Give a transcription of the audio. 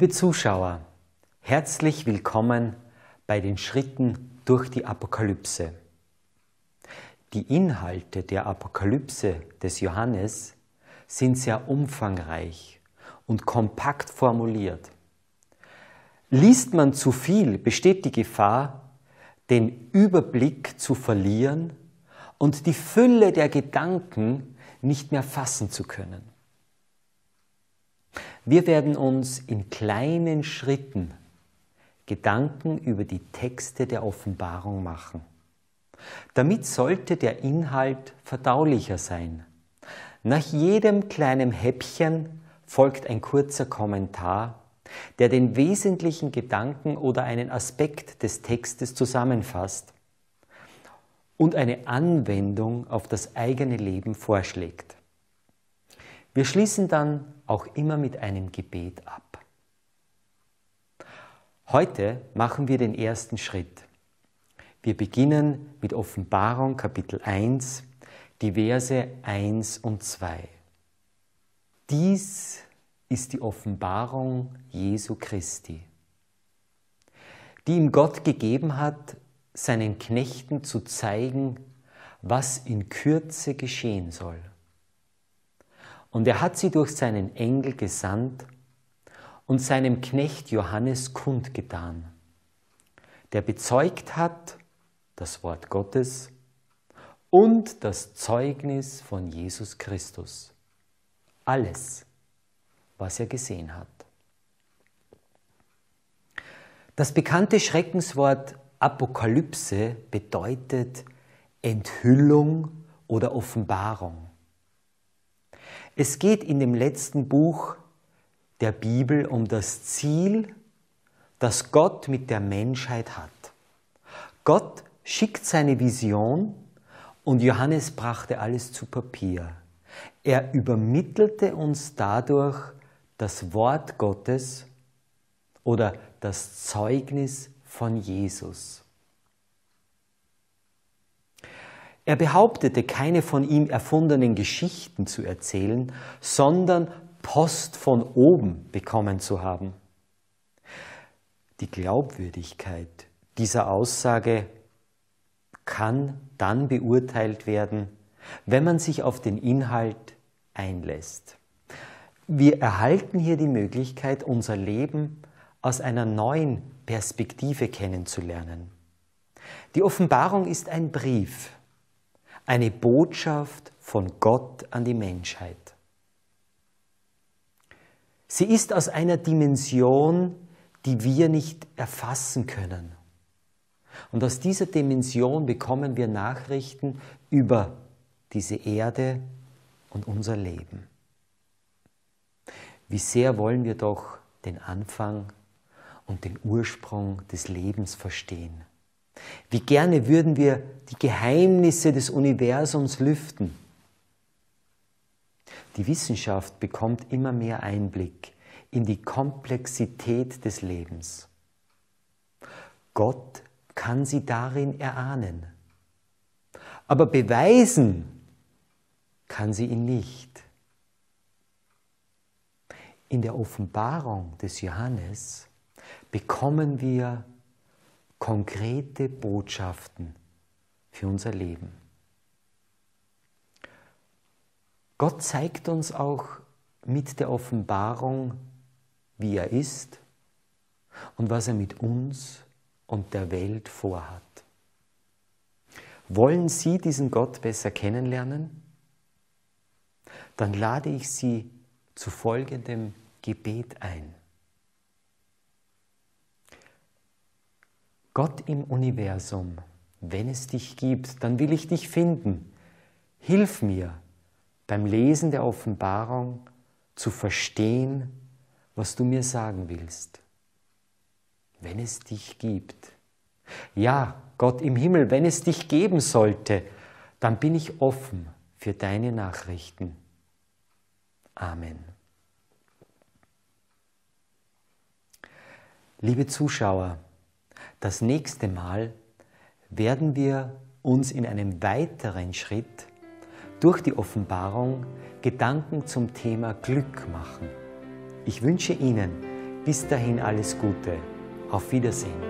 Liebe Zuschauer, herzlich willkommen bei den Schritten durch die Apokalypse. Die Inhalte der Apokalypse des Johannes sind sehr umfangreich und kompakt formuliert. Liest man zu viel, besteht die Gefahr, den Überblick zu verlieren und die Fülle der Gedanken nicht mehr fassen zu können. Wir werden uns in kleinen Schritten Gedanken über die Texte der Offenbarung machen. Damit sollte der Inhalt verdaulicher sein. Nach jedem kleinen Häppchen folgt ein kurzer Kommentar, der den wesentlichen Gedanken oder einen Aspekt des Textes zusammenfasst und eine Anwendung auf das eigene Leben vorschlägt. Wir schließen dann auch immer mit einem Gebet ab. Heute machen wir den ersten Schritt. Wir beginnen mit Offenbarung Kapitel 1, die Verse 1 und 2. Dies ist die Offenbarung Jesu Christi, die ihm Gott gegeben hat, seinen Knechten zu zeigen, was in Kürze geschehen soll. Und er hat sie durch seinen Engel gesandt und seinem Knecht Johannes kundgetan, der bezeugt hat das Wort Gottes und das Zeugnis von Jesus Christus. Alles, was er gesehen hat. Das bekannte Schreckenswort Apokalypse bedeutet Enthüllung oder Offenbarung. Es geht in dem letzten Buch der Bibel um das Ziel, das Gott mit der Menschheit hat. Gott schickt seine Vision und Johannes brachte alles zu Papier. Er übermittelte uns dadurch das Wort Gottes oder das Zeugnis von Jesus. Er behauptete, keine von ihm erfundenen Geschichten zu erzählen, sondern Post von oben bekommen zu haben. Die Glaubwürdigkeit dieser Aussage kann dann beurteilt werden, wenn man sich auf den Inhalt einlässt. Wir erhalten hier die Möglichkeit, unser Leben aus einer neuen Perspektive kennenzulernen. Die Offenbarung ist ein Brief, eine Botschaft von Gott an die Menschheit. Sie ist aus einer Dimension, die wir nicht erfassen können. Und aus dieser Dimension bekommen wir Nachrichten über diese Erde und unser Leben. Wie sehr wollen wir doch den Anfang und den Ursprung des Lebens verstehen. Wie gerne würden wir die Geheimnisse des Universums lüften. Die Wissenschaft bekommt immer mehr Einblick in die Komplexität des Lebens. Gott kann sie darin erahnen, aber beweisen kann sie ihn nicht. In der Offenbarung des Johannes bekommen wir konkrete Botschaften für unser Leben. Gott zeigt uns auch mit der Offenbarung, wie er ist und was er mit uns und der Welt vorhat. Wollen Sie diesen Gott besser kennenlernen? Dann lade ich Sie zu folgendem Gebet ein. Gott im Universum, wenn es dich gibt, dann will ich dich finden. Hilf mir beim Lesen der Offenbarung zu verstehen, was du mir sagen willst. Wenn es dich gibt. Ja, Gott im Himmel, wenn es dich geben sollte, dann bin ich offen für deine Nachrichten. Amen. Liebe Zuschauer, das nächste Mal werden wir uns in einem weiteren Schritt durch die Offenbarung Gedanken zum Thema Glück machen. Ich wünsche Ihnen bis dahin alles Gute. Auf Wiedersehen.